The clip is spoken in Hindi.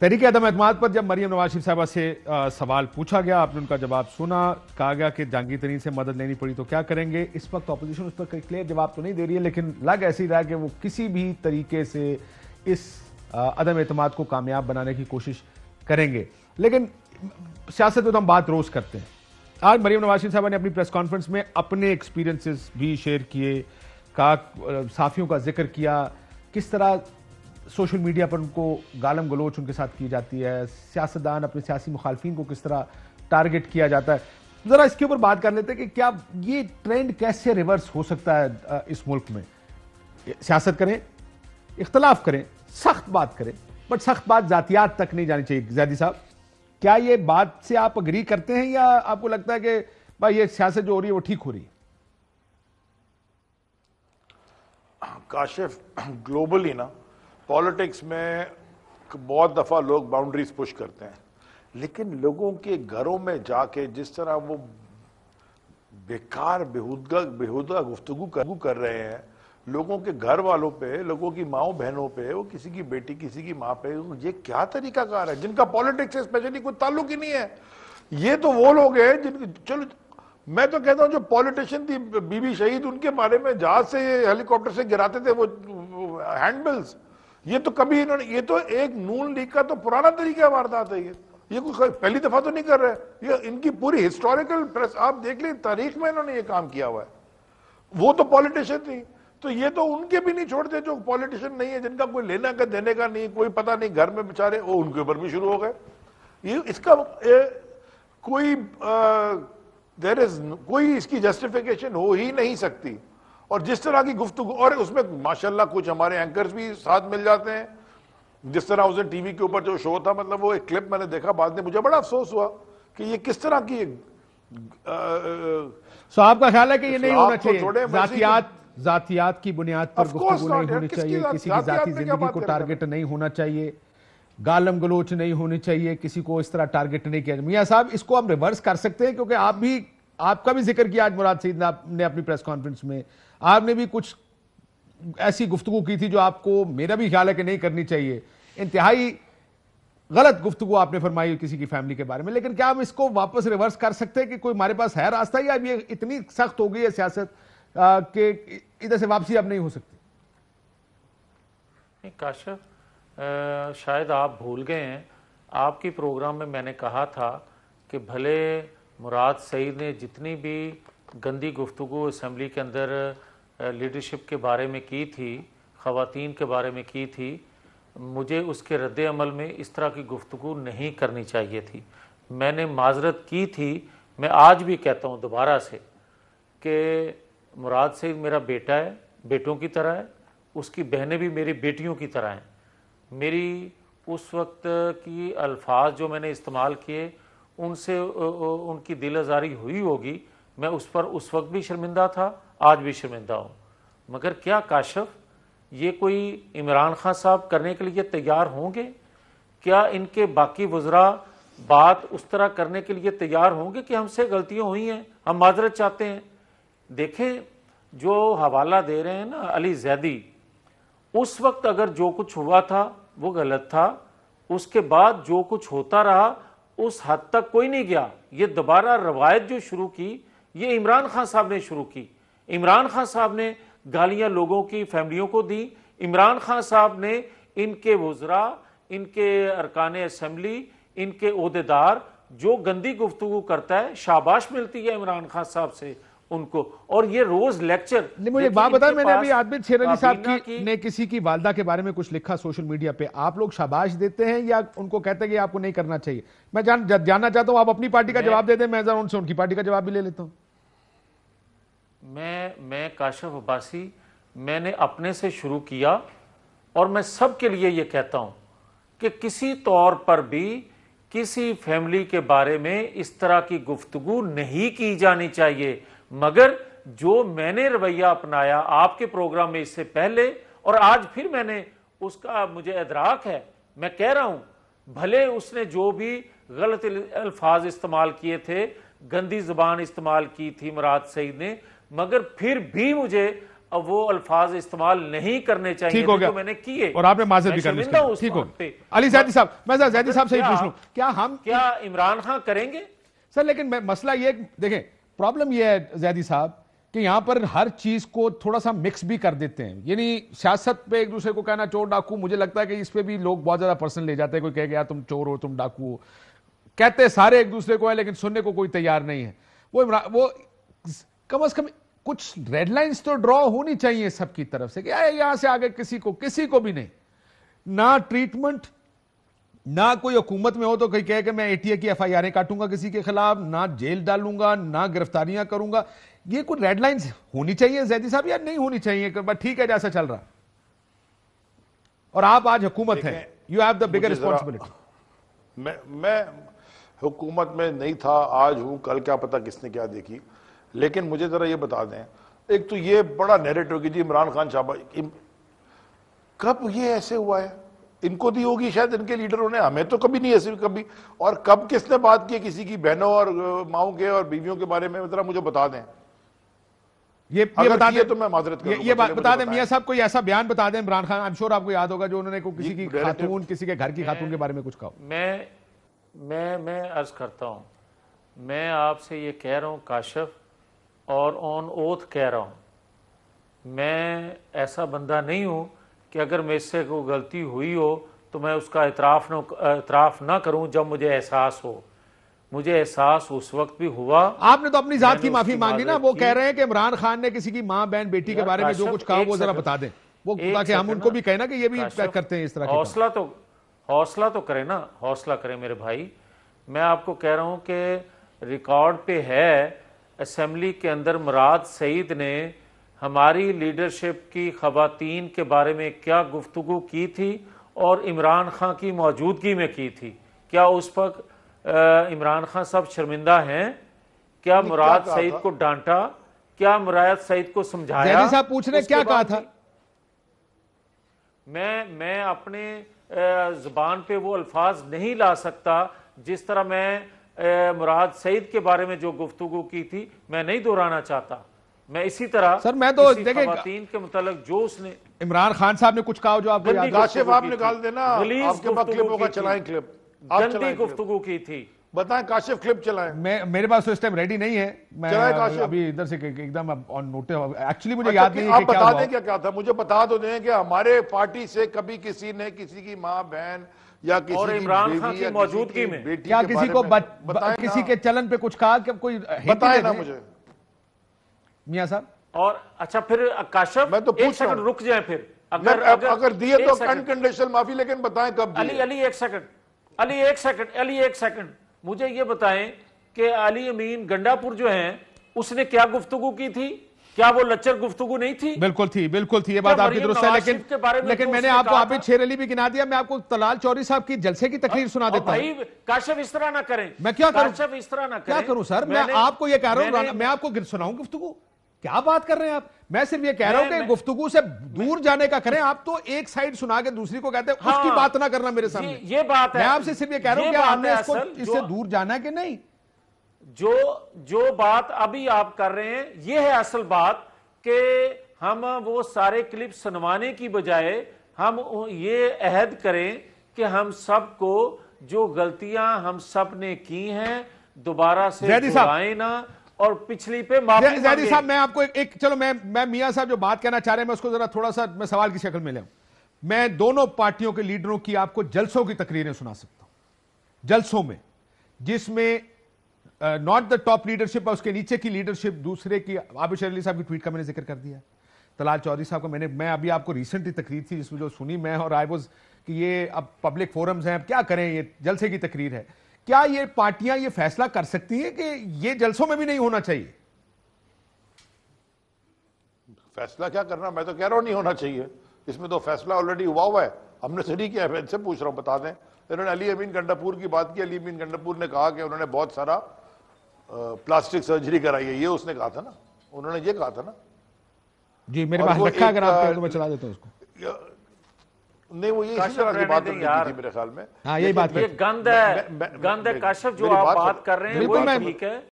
तरीके अदम एतम पर जब मरियम नवाज शरीफ साहबा से आ, सवाल पूछा गया आपने उनका जवाब सुना कहा गया कि जहांगीर तरीन से मदद लेनी पड़ी तो क्या करेंगे इस वक्त अपोजिशन उस पर कोई क्लियर जवाब तो नहीं दे रही है लेकिन लग ऐसी रहा कि वो किसी भी तरीके से इस अदम एतम को कामयाब बनाने की कोशिश करेंगे लेकिन सियासत में तो हम बात रोज़ करते हैं आज मरियम नवाज शरीफ साहबा ने अपनी प्रेस कॉन्फ्रेंस में अपने एक्सपीरियंसिस भी शेयर किए का साफियों का जिक्र किया किस तरह सोशल मीडिया पर उनको गालम गलोच उनके साथ की जाती है सियासतदान अपने सियासी मुखालफी को किस तरह टारगेट किया जाता है जरा इसके ऊपर बात कर लेते हैं कि क्या ये ट्रेंड कैसे रिवर्स हो सकता है इस मुल्क में सियासत करें इख्तलाफ करें सख्त बात करें बट सख्त बात जातियात तक नहीं जानी चाहिए जैदी साहब क्या ये बात से आप अग्री करते हैं या आपको लगता है कि भाई ये सियासत जो हो रही है वो ठीक हो रही है काशिफ ग्लोबली ना पॉलिटिक्स में बहुत दफ़ा लोग बाउंड्रीज पुश करते हैं लेकिन लोगों के घरों में जाके जिस तरह वो बेकार बेहूदगा बेहूदगा गुफ्तु कर रहे हैं लोगों के घर वालों पे लोगों की माओ बहनों पे वो किसी की बेटी किसी की माँ पे ये क्या तरीका कार है जिनका पॉलिटिक्स से स्पेशली कोई ताल्लुक ही नहीं है ये तो वो लोग हैं जिन चलो मैं तो कहता हूँ जो पॉलिटिशियन थी बीबी शहीद उनके बारे में जहाज से हेलीकॉप्टर से गिराते थे वो हैंडबिल्स ये तो कभी इन्होंने ये तो एक नून लीग का तो पुराना तरीका वारदात है ये ये कुछ पहली दफा तो नहीं कर रहे ये इनकी पूरी हिस्टोरिकल प्रेस आप देख लें तारीख में इन्होंने ये काम किया हुआ है वो तो पॉलिटिशियन थी तो ये तो उनके भी नहीं छोड़ते जो पॉलिटिशियन नहीं है जिनका कोई लेना का देने का नहीं कोई पता नहीं घर में बेचारे वो उनके ऊपर भी शुरू हो गए ये इसका ए, कोई देर इज कोई इसकी जस्टिफिकेशन हो ही नहीं सकती और जिस तरह की गुफ्तु और उसमें माशाल्लाह कुछ हमारे एंकर्स भी साथ मिल जाते हैं जिस तरह उसने टीवी के ऊपर जो शो था मतलब वो एक क्लिप मैंने देखा बाद में मुझे बड़ा अफसोस हुआ कि ये किस तरह की सो आपका ख्याल है कि ये नहीं होना तो चाहिए जातियात जातियात की बुनियाद पर गुफ्तगु नहीं होनी चाहिए किसी की जाति जिंदगी को टारगेट नहीं होना चाहिए गालम गलोच नहीं होनी चाहिए किसी को इस तरह टारगेट नहीं किया मियाँ साहब इसको हम रिवर्स कर सकते हैं क्योंकि आप भी आपका भी जिक्र किया आज मुराद सईद ने अपनी प्रेस कॉन्फ्रेंस में आपने भी कुछ ऐसी गुफ्तु की थी जो आपको मेरा भी ख्याल है कि नहीं करनी चाहिए इंतहाई गलत गुफ्तु आपने फरमाई किसी की फैमिली के बारे में लेकिन क्या हम इसको वापस रिवर्स कर सकते हैं कि कोई हमारे पास है रास्ता या अब ये इतनी सख्त हो गई है सियासत कि इधर से वापसी अब नहीं हो सकती काशफ शायद आप भूल गए हैं आपकी प्रोग्राम में मैंने कहा था कि भले मुराद सईद ने जितनी भी गंदी गुफ्तु असम्बली के अंदर लीडरशिप के बारे में की थी खातन के बारे में की थी मुझे उसके रद्द अमल में इस तरह की गुफ्तु नहीं करनी चाहिए थी मैंने माजरत की थी मैं आज भी कहता हूँ दोबारा से कि मुराद से मेरा बेटा है बेटों की तरह है उसकी बहनें भी मेरी बेटियों की तरह हैं मेरी उस वक्त की अल्फाज जो मैंने इस्तेमाल किए उनसे उनकी दिल आज़ारी हुई होगी मैं उस पर उस वक्त भी शर्मिंदा था आज भी शर्मिंदा हूँ मगर क्या काशफ ये कोई इमरान खान साहब करने के लिए तैयार होंगे क्या इनके बाकी वज्रा बात उस तरह करने के लिए तैयार होंगे कि हमसे गलतियाँ हुई हैं हम माजरत चाहते हैं देखें जो हवाला दे रहे हैं ना अली जैदी उस वक्त अगर जो कुछ हुआ था वो गलत था उसके बाद जो कुछ होता रहा उस हद तक कोई नहीं गया ये दोबारा रवायत जो शुरू की ये इमरान खान साहब ने शुरू की इमरान खान साहब ने गालियां लोगों की फैमिलियों को दी इमरान खान साहब ने इनके वजरा इनके अरकान असम्बली इनके अहदेदार जो गंदी गुफ्तु करता है शाबाश मिलती है इमरान खान साहब से उनको और ये रोज लेक्चर मुझे बात बता मैंने अभी आदमी शेर अली साहब की, की ने किसी की वालदा के बारे में कुछ लिखा सोशल मीडिया पे आप लोग शाबाश देते हैं या उनको कहते हैं कि आपको नहीं करना चाहिए मैं जान जानना चाहता हूँ आप अपनी पार्टी का जवाब दे दें मैं उनसे उनकी पार्टी का जवाब भी ले लेता हूँ मैं मैं काशफ अब्बासी मैंने अपने से शुरू किया और मैं सब के लिए ये कहता हूँ कि किसी तौर पर भी किसी फैमिली के बारे में इस तरह की गुफ्तगु नहीं की जानी चाहिए मगर जो मैंने रवैया अपनाया आपके प्रोग्राम में इससे पहले और आज फिर मैंने उसका मुझे इदराक है मैं कह रहा हूँ भले उसने जो भी गलत अल्फाज इस्तेमाल किए थे गंदी ज़बान इस्तेमाल की थी मुराद सईद ने मगर फिर भी मुझे अब वो अल्फाज इस्तेमाल नहीं करने चाहिए ठीक हो तो गया मैंने किए और आपने माजत भी कर ठीक हो अली जैदी साहब मैं जैदी साहब से पूछ लूं क्या हम क्या इमरान खान करेंगे सर लेकिन मसला ये देखें प्रॉब्लम ये है जैदी साहब कि यहां पर हर चीज को थोड़ा सा मिक्स भी कर देते हैं यानी सियासत पे एक दूसरे को कहना चोर डाकू मुझे लगता है कि इस पे भी लोग बहुत ज्यादा पर्सन ले जाते हैं कोई कहेगा गया तुम चोर हो तुम डाकू हो कहते सारे एक दूसरे को है लेकिन सुनने को कोई तैयार नहीं है वो वो कम से कम कुछ रेड लाइंस तो ड्रॉ होनी चाहिए सबकी तरफ से कि यहां से आगे किसी को किसी को भी नहीं ना ट्रीटमेंट ना कोई हुकूमत में हो तो कहीं कहे कि मैं एटीए की एफ आई आर काटूंगा किसी के खिलाफ ना जेल डालूंगा ना गिरफ्तारियां करूंगा ये कुछ रेड लाइंस होनी चाहिए जैदी साहब या नहीं होनी चाहिए ठीक है जैसा चल रहा और आप आज हुकूमत है you have the bigger responsibility मैं मैं हुकूमत में नहीं था आज हूं कल क्या पता किसने क्या देखी लेकिन मुझे ज़रा ये बता दें एक तो ये बड़ा नेरेटिव की जी इमरान खान शाबा कब ये ऐसे हुआ है इनको दी होगी शायद इनके लीडरों ने हमें तो कभी नहीं ऐसे कभी और कब किसने बात की किसी की बहनों और माओ के और बीवियों के बारे में जरा मुझे बता दें ये ये बता दें तो मैं माजरत ये, ये बात बता दें मियाँ साहब कोई ऐसा बयान बता दें इमरान खान आई श्योर आपको याद होगा जो उन्होंने किसी की खातून किसी के घर की खातून के बारे में कुछ कहा मैं मैं मैं अर्ज करता हूं मैं आपसे ये कह रहा हूं काशफ और ऑन ओथ कह रहा हूँ मैं ऐसा बंदा नहीं हूँ कि अगर मेरे से कोई गलती हुई हो तो मैं उसका इतराफ़ न इतराफ़ ना करूँ जब मुझे एहसास हो मुझे एहसास उस वक्त भी हुआ आपने तो अपनी जात की माफी मांगी ना वो कह रहे हैं कि इमरान खान ने किसी की माँ बहन बेटी के बारे में जो कुछ कहा वो जरा बता दें वो ताकि हम उनको भी ना कि ये भी करते हैं इस तरह हौसला तो हौसला तो करें ना हौसला करें मेरे भाई मैं आपको कह रहा हूँ कि रिकॉर्ड पे है असम्बली के अंदर मुराद सईद ने हमारी लीडरशिप की खातन के बारे में क्या गुफ्तु की थी और इमरान खां की मौजूदगी में की थी क्या उस पर इमरान खां सब शर्मिंदा हैं क्या मुराद सईद को डांटा क्या मुराद सईद को समझाया पूछने क्या कहा था मैं मैं अपने जुबान पे वो अल्फाज नहीं ला सकता जिस तरह मैं मुराद सईद के बारे में जो गुफ्तु की थी मैं नहीं दोहराना चाहता मैं इसी तरह सर मैं तो देखें के मुतालिक जो उसने इमरान खान साहब ने कुछ कहा जो आप निकाल देना गुफ्तु गंदी की थी बताएं काशिफ क्लिप चलाएं मैं मेरे पास तो इस टाइम रेडी नहीं है मैं अभी इधर से एकदम ऑन नोट एक्चुअली मुझे अच्छा, याद नहीं आप बता दें क्या क्या था मुझे बता दो तो दें कि हमारे पार्टी से कभी किसी ने किसी की माँ बहन या किसी और इमरान खान की मौजूदगी में क्या किसी को किसी के चलन पे कुछ कहा कोई बताए ना मुझे मियाँ साहब और अच्छा फिर काशिफ मैं तो पूछ सेकंड रुक जाए फिर अगर अगर, अगर दिए तो अनकंडीशनल माफी लेकिन बताएं कब अली अली एक सेकंड अली एक सेकंड अली एक सेकंड मुझे ये बताएं कि अली अमीन गंडापुर जो है उसने क्या गुफ्तगु की थी क्या वो लच्चर गुफ्तगु नहीं थी बिल्कुल थी बिल्कुल थी ये बात आपकी दुरुस्त है लेकिन लेकिन तो मैंने आपको आप शेर अली भी गिना दिया मैं आपको तलाल चौरी साहब की जलसे की तकलीफ सुना देता हूँ काशफ इस तरह ना करें मैं क्या करूं इस तरह ना क्या करूं सर मैं आपको ये कह रहा हूँ मैं आपको सुनाऊं गुफ्तगु क्या बात कर रहे हैं आप मैं सिर्फ ये कह रहा हूं कि गुफ्तगु से दूर जाने का करें आप तो एक साइड सुना के दूसरी को कहते हैं हाँ, उसकी बात ना करना मेरे सामने ये, बात है मैं आपसे सिर्फ ये कह रहा हूं कि आपने इसको इससे दूर जाना है कि नहीं जो जो बात अभी आप कर रहे हैं ये है असल बात कि हम वो सारे क्लिप सुनवाने की बजाय हम ये अहद करें कि हम सबको जो गलतियां हम सब ने की हैं दोबारा से ना और पिछली पे माफी साहब मैं आपको एक, एक चलो मैं मैं मियां साहब जो बात कहना चाह रहे हैं मैं उसको जरा थोड़ा सा मैं सवाल की शक्ल में ले मैं दोनों पार्टियों के लीडरों की आपको जलसों की तकरीरें सुना सकता हूं जलसों में जिसमें नॉट द टॉप लीडरशिप और उसके नीचे की लीडरशिप दूसरे की आबिशर अली साहब की ट्वीट का मैंने जिक्र कर दिया तलाल चौधरी साहब का मैंने मैं अभी आपको रिसेंटली तकरीर थी जिसमें जो सुनी मैं और आई वॉज कि ये अब पब्लिक फोरम्स हैं अब क्या करें ये जलसे की तकरीर है क्या ये पार्टियां ये फैसला कर सकती है कि ये जलसों में भी नहीं होना चाहिए फैसला क्या करना मैं तो कह रहा हूं नहीं होना चाहिए इसमें तो फैसला ऑलरेडी हुआ हुआ है हमने से तो नहीं किया से पूछ रहा हूं बता दें इन्होंने अली अमीन गंडापुर की बात की अली अमीन गंडापुर ने कहा कि उन्होंने बहुत सारा प्लास्टिक सर्जरी कराई है ये उसने कहा था ना उन्होंने ये कहा था ना जी मेरे पास रखा अगर आप तो मैं चला देता हूं उसको नहीं वो ये इसी तरह की बात यार मेरे ख्याल में हाँ यही बात ये गंद है गंद है काशफ जो आप बात कर रहे हैं वो ठीक है